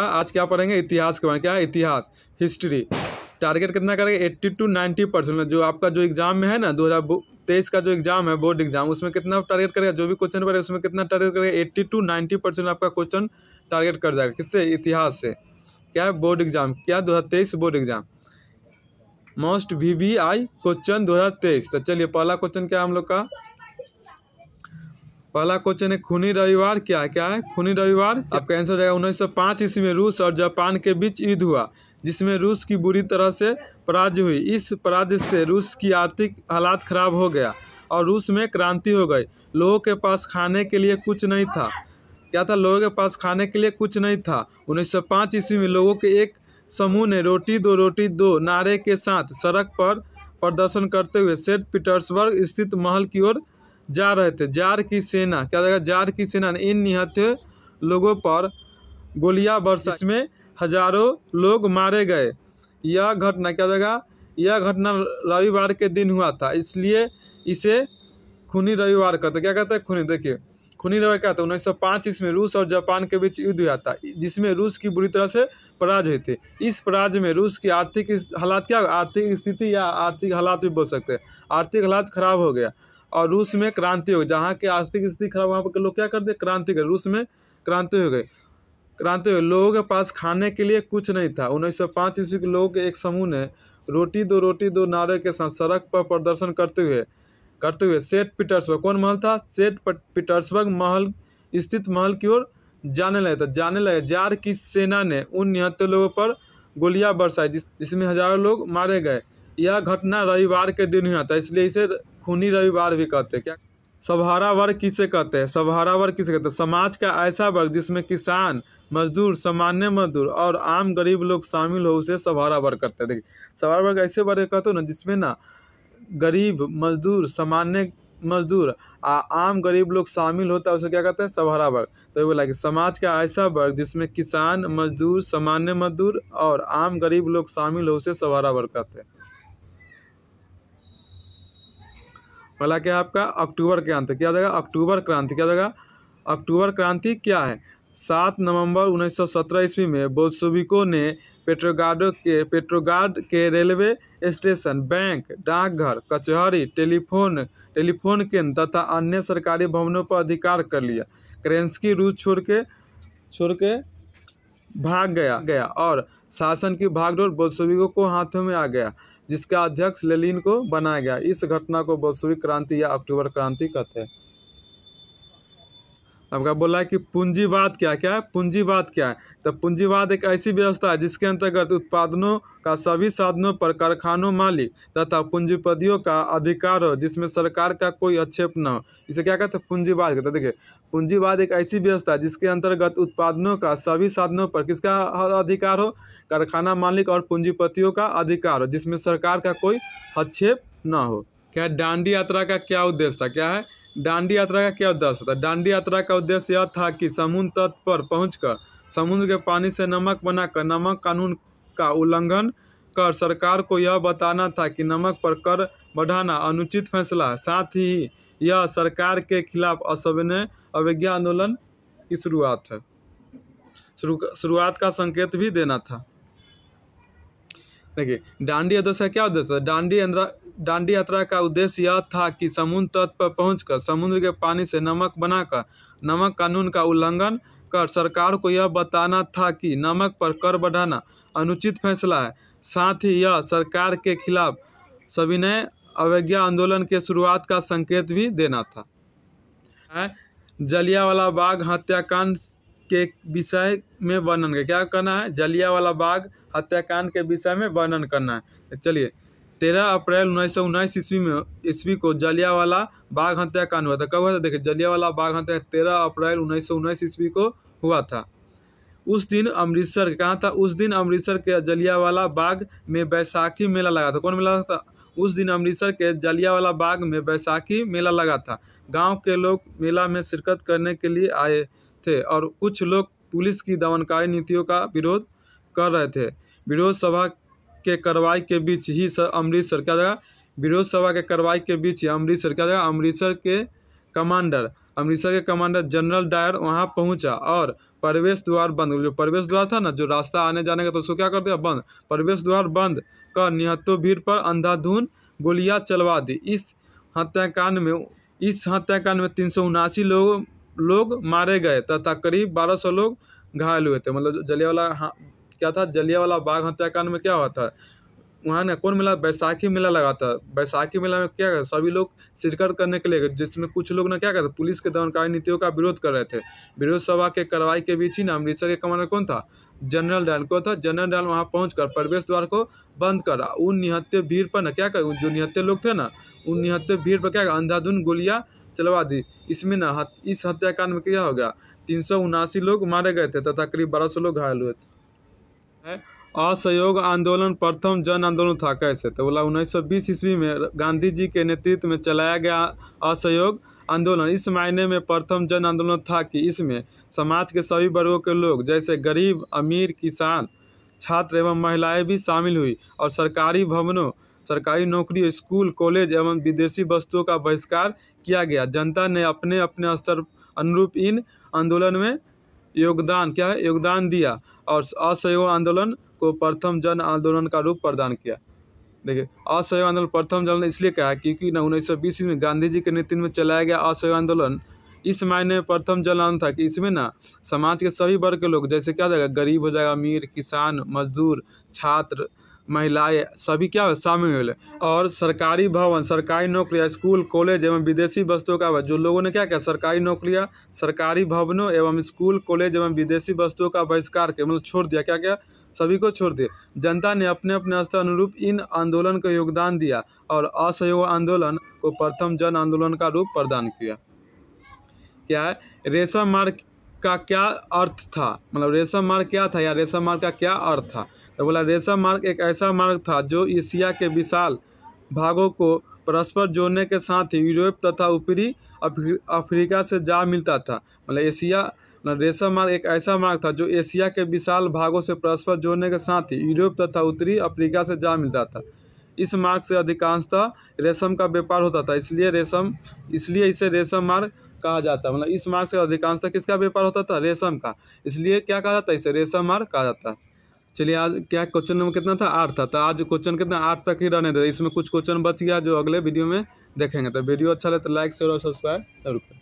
का आज क्या पढ़ेंगे इतिहास के बारे में क्या है इतिहास हिस्ट्री टारगेट कितना करेगा एट्टी टू नाइन्टी परसेंट जो आपका जो एग्जाम में है ना दो हज़ार तेईस का जो एग्जाम है बोर्ड एग्जाम उसमें कितना टारगेट करेगा जो भी क्वेश्चन पड़ेगा उसमें कितना टारगेट करेगा एट्टी टू नाइन्टी परसेंट आपका क्वेश्चन टारगेट कर जाएगा किससे इतिहास से क्या है बोर्ड एग्जाम क्या दो board exam most V question दो तो चलिए पहला क्वेश्चन क्या हम लोग का पहला क्वेश्चन है खूनी रविवार क्या है क्या है खूनी रविवार आपका आंसर जाएगा उन्नीस सौ ईस्वी में रूस और जापान के बीच युद्ध हुआ जिसमें रूस की बुरी तरह से पराजय हुई इस पराजय से रूस की आर्थिक हालात खराब हो गया और रूस में क्रांति हो गई लोगों के पास खाने के लिए कुछ नहीं था क्या था लोगों के पास खाने के लिए कुछ नहीं था उन्नीस सौ ईस्वी में लोगों के एक समूह ने रोटी दो रोटी दो नारे के साथ सड़क पर प्रदर्शन करते हुए सेंट पीटर्सबर्ग स्थित महल की ओर जा रहे थे जार की सेना क्या जाएगा जार की सेना ने इन निहत लोगों पर गोलियां बरसा इसमें हजारों लोग मारे गए यह घटना क्या जाएगा यह घटना रविवार के दिन हुआ था इसलिए इसे खूनी रविवार कहते क्या कहते हैं खूनी देखिए खूनी रविवार क्या था उन्नीस सौ पाँच ईस्वी रूस और जापान के बीच युद्ध हुआ था जिसमें रूस की बुरी तरह से पराज हुई थी इस पराज में रूस की आर्थिक हालात क्या आर्थिक स्थिति या आर्थिक हालात भी बोल सकते हैं आर्थिक हालात खराब हो गया और रूस में क्रांति हो जहाँ की आर्थिक स्थिति खराब वहाँ पर लोग क्या करते क्रांति कर रूस में क्रांति हो गई क्रांति हुई लोगों के पास खाने के लिए कुछ नहीं था उन्नीस सौ पाँच ईस्वी के लोगों के एक समूह ने रोटी दो रोटी दो नारे के साथ सड़क पर प्रदर्शन करते हुए करते हुए सेठ पीटर्सबर्ग कौन महल था सेठ पीटर्सबर्ग महल स्थित महल की ओर जाने लगे था जाने लगे जार की सेना ने उन निहत्ते लोगों पर गोलियां बरसाई जिस जिसमें हजारों लोग मारे गए यह घटना रविवार के दिन हुआ था इसलिए इसे खूनी रविवार भी कहते हैं क्या सभहारा वर्ग किसे कहते हैं सभहारा वर्ग किसे कहते हैं समाज का ऐसा वर्ग जिसमें किसान मजदूर सामान्य मजदूर और आम गरीब लोग शामिल हो उसे सभहारा वर्ग करते हैं देखिए सभहारा वर्ग ऐसे वर्ग कहते हो ना जिसमें ना गरीब मजदूर सामान्य मजदूर आ आम गरीब लोग शामिल होता है उसे क्या कहते हैं सभहारा वर्ग तो ये बोला कि समाज का ऐसा वर्ग जिसमें किसान मजदूर सामान्य मजदूर और आम गरीब लोग शामिल हो उसे सभहारा वर्ग कहते हैं पहला क्या आपका अक्टूबर क्रांति क्या जाएगा अक्टूबर क्रांति क्या जाएगा अक्टूबर क्रांति क्या है सात नवंबर 1917 ईस्वी में बोल्सोविको ने पेट्रोगाडो के पेट्रोगार्ड के रेलवे स्टेशन बैंक डाकघर कचहरी टेलीफोन टेलीफोन केंद्र तथा अन्य सरकारी भवनों पर अधिकार कर लिया करेंसकी रूस छोड़ के छोड़ के भाग गया गया और शासन की भागडोर बोल्सोविको को हाथों में आ गया जिसका अध्यक्ष लेलिन को बनाया गया इस घटना को बोल्शेविक क्रांति या अक्टूबर क्रांति कहते हैं आपका बोला है कि पूंजीवाद क्या क्या है पूंजीवाद क्या है तो पूंजीवाद एक ऐसी व्यवस्था है जिसके अंतर्गत उत्पादनों का सभी साधनों पर कारखानों मालिक तथा पूंजीपतियों का अधिकार हो जिसमें सरकार का कोई अक्षेप न हो इसे क्या कहते हैं पूंजीवाद कहते हैं देखिए पूंजीवाद एक ऐसी व्यवस्था है जिसके अंतर्गत उत्पादनों का सभी साधनों पर किसका अधिकार हो कारखाना मालिक और पूंजीपतियों का अधिकार हो जिसमें सरकार का कोई हक्षेप न हो क्या डांडी यात्रा का क्या उद्देश्य था क्या है डांडी यात्रा का क्या उद्देश्य था डांडी यात्रा का उद्देश्य यह था कि समुद्र तट पर पहुंचकर समुद्र के पानी से नमक बनाकर नमक कानून का उल्लंघन कर सरकार को यह बताना था कि नमक पर कर बढ़ाना अनुचित फैसला साथ ही यह सरकार के खिलाफ असविनय अवज्ञा आंदोलन की शुरुआत है शुरुआत का संकेत भी देना था देखिए डांडी अध्यक्ष क्या उद्देश्य डांडी डांडी यात्रा का उद्देश्य यह था कि समुद्र तट पर पहुंचकर समुद्र के पानी से नमक बनाकर नमक कानून का उल्लंघन कर सरकार को यह बताना था कि नमक पर कर बढ़ाना अनुचित फैसला है साथ ही यह सरकार के खिलाफ सविनय अवज्ञा आंदोलन के शुरुआत का संकेत भी देना था जलियावाला बाग हत्याकांड के विषय में वर्णन क्या करना है जलियावाला बाग हत्याकांड के विषय में वर्णन करना है चलिए तेरह अप्रैल उन्नीस सौ उन्नीस ईस्वी में ईस्वी को जलियावाला बाघ हत्याकांड हुआ था कब हुआ था देखिए जलियावाला बाघ हत्या तेरह अप्रैल उन्नीस सौ उन्नीस ईस्वी को हुआ था उस दिन अमृतसर कहाँ था उस दिन अमृतसर के जलियावाला बाग में बैसाखी मेला लगा था कौन मेला लगा था उस दिन अमृतसर के जलियावाला बाग में बैसाखी मेला लगा था गांव के लोग मेला में शिरकत करने के लिए आए थे और कुछ लोग पुलिस की दमनकारी नीतियों का विरोध कर रहे थे विरोध सभा के कार्रवाई के बीच ही अमृतसर क्या जगह विरोध सभा के कार्रवाई के बीच ही अमृतसर क्या जगह अमृतसर के कमांडर अमृतसर के कमांडर जनरल डायर वहां पहुंचा और प्रवेश द्वार बंद जो प्रवेश द्वार था ना जो रास्ता आने जाने का तो उसको क्या कर दिया बंद प्रवेश द्वार बंद कर निहत्तों भीड़ पर अंधाधुन गोलियां चलवा दी इस हत्याकांड में इस हत्याकांड में तीन सौ उनासी लोग लोग मारे गए तथा करीब बारह सौ लोग घायल हुए थे मतलब जलियावाला क्या था जलियावाला बाग हत्याकांड में क्या हुआ था वहाँ ना कौन मिला बैसाखी मेला लगा था बैसाखी मेला में क्या कर सभी लोग शिरकत करने के लिए जिसमें कुछ लोग ना क्या करते पुलिस के दमनकारी नीतियों का विरोध कर रहे थे विरोध सभा के कार्रवाई के बीच ही ना अमृतसर के कमांडर कौन था जनरल डायल कौन था जनरल डायल वहाँ पहुँच कर प्रवेश द्वार को बंद करा उन निहत्ते भीड़ पर ना क्या कर जो निहत्ते लोग थे ना उन निहत्ते भीड़ पर क्या कर अंधाधुन गोलियाँ चलवा दी इसमें ना इस हत्याकांड में क्या हो गया तीन लोग मारे गए थे तथा करीब बारह लोग घायल हुए थे असहयोग आंदोलन प्रथम जन आंदोलन था कैसे तो बोला उन्नीस सौ बीस ईस्वी में गांधी जी के नेतृत्व में चलाया गया असहयोग आंदोलन इस मायने में प्रथम जन आंदोलन था कि इसमें समाज के सभी वर्गों के लोग जैसे गरीब अमीर किसान छात्र एवं महिलाएं भी शामिल हुई और सरकारी भवनों सरकारी नौकरी स्कूल कॉलेज एवं विदेशी वस्तुओं का बहिष्कार किया गया जनता ने अपने अपने स्तर अनुरूप इन आंदोलन में योगदान क्या है योगदान दिया और असहयोग आंदोलन को प्रथम जन आंदोलन का रूप प्रदान किया देखिए असहयोग आंदोलन प्रथम जन इसलिए कहा क्योंकि ना उन्नीस सौ बीस में गांधी जी के नेतृत्व में चलाया गया असहयोग आंदोलन इस मायने में प्रथम जन आंदोलन था कि इसमें ना समाज के सभी वर्ग के लोग जैसे क्या जाएगा गरीब हो जाएगा अमीर किसान मजदूर छात्र महिलाएं सभी क्या शामिल और सरकारी भवन सरकारी नौकरियां स्कूल कॉलेज एवं विदेशी वस्तुओं का जो लोगों ने क्या किया सरकारी नौकरियां सरकारी भवनों एवं स्कूल कॉलेज एवं विदेशी वस्तुओं का बहिष्कार के मतलब छोड़ दिया क्या क्या सभी को छोड़ दिया जनता ने अपने अपने स्तर अनुरूप इन आंदोलन का योगदान दिया और असहयोग आंदोलन को प्रथम जन आंदोलन का रूप प्रदान किया क्या है रेशम मार्ग का क्या अर्थ था मतलब रेशम मार्ग क्या था या रेशम मार्ग का क्या अर्थ था तो बोला रेशम मार्ग एक ऐसा मार्ग था जो एशिया के विशाल भागों को परस्पर जोड़ने के साथ ही यूरोप तथा ऊपरी अफ्रीका से जा मिलता था मतलब एशिया मतलब रेशम मार्ग एक ऐसा मार्ग था जो एशिया के विशाल भागों से परस्पर जोड़ने के साथ ही यूरोप तथा उत्तरी अफ्रीका से जा मिलता था इस मार्ग से अधिकांशतः रेशम का व्यापार होता था इसलिए रेशम इसलिए इसे रेशम मार्ग कहा जाता है मतलब इस मार्ग से अधिकांशतः किसका व्यापार होता था रेशम का इसलिए क्या कहा जाता है इसे रेशम मार्ग कहा जाता है चलिए आज क्या क्वेश्चन नंबर कितना था आठ था तो आज क्वेश्चन कितना आठ तक ही रहने देते इसमें कुछ क्वेश्चन बच गया जो अगले वीडियो में देखेंगे तो वीडियो अच्छा लगे तो लाइक शेयर और सब्सक्राइब जरूर करें